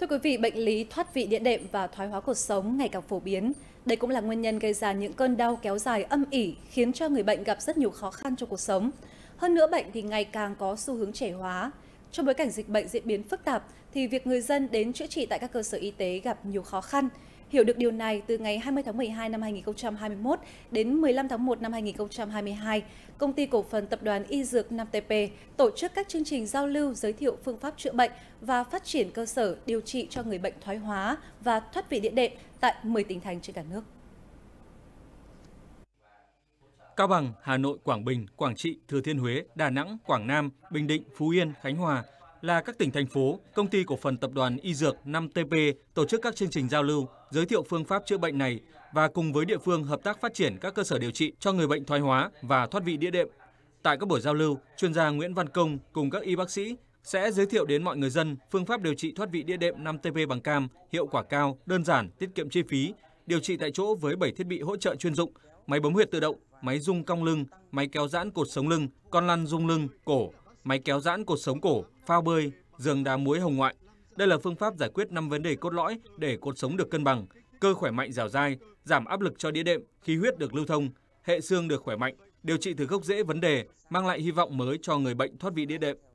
Thưa quý vị, bệnh lý thoát vị địa đệm và thoái hóa cuộc sống ngày càng phổ biến. Đây cũng là nguyên nhân gây ra những cơn đau kéo dài âm ỉ khiến cho người bệnh gặp rất nhiều khó khăn trong cuộc sống. Hơn nữa bệnh thì ngày càng có xu hướng trẻ hóa, trong bối cảnh dịch bệnh diễn biến phức tạp thì việc người dân đến chữa trị tại các cơ sở y tế gặp nhiều khó khăn. Hiểu được điều này, từ ngày 20 tháng 12 năm 2021 đến 15 tháng 1 năm 2022, Công ty Cổ phần Tập đoàn Y Dược Nam TP tổ chức các chương trình giao lưu giới thiệu phương pháp chữa bệnh và phát triển cơ sở điều trị cho người bệnh thoái hóa và thoát vị địa đệm tại 10 tỉnh thành trên cả nước. Cao Bằng, Hà Nội, Quảng Bình, Quảng Trị, Thừa Thiên Huế, Đà Nẵng, Quảng Nam, Bình Định, Phú Yên, Khánh Hòa là các tỉnh thành phố, công ty cổ phần tập đoàn Y Dược 5TP tổ chức các chương trình giao lưu, giới thiệu phương pháp chữa bệnh này và cùng với địa phương hợp tác phát triển các cơ sở điều trị cho người bệnh thoái hóa và thoát vị đĩa đệm. Tại các buổi giao lưu, chuyên gia Nguyễn Văn Công cùng các y bác sĩ sẽ giới thiệu đến mọi người dân phương pháp điều trị thoát vị đĩa đệm 5TP bằng cam, hiệu quả cao, đơn giản, tiết kiệm chi phí, điều trị tại chỗ với 7 thiết bị hỗ trợ chuyên dụng, máy bấm huyệt tự động, máy rung cong lưng, máy kéo giãn cột sống lưng, con lăn rung lưng, cổ, máy kéo giãn cột sống cổ, phao bơi, giường đá muối hồng ngoại. Đây là phương pháp giải quyết 5 vấn đề cốt lõi để cột sống được cân bằng, cơ khỏe mạnh dẻo dai, giảm áp lực cho đĩa đệm, khí huyết được lưu thông, hệ xương được khỏe mạnh, điều trị từ gốc rễ vấn đề, mang lại hy vọng mới cho người bệnh thoát vị đĩa đệm.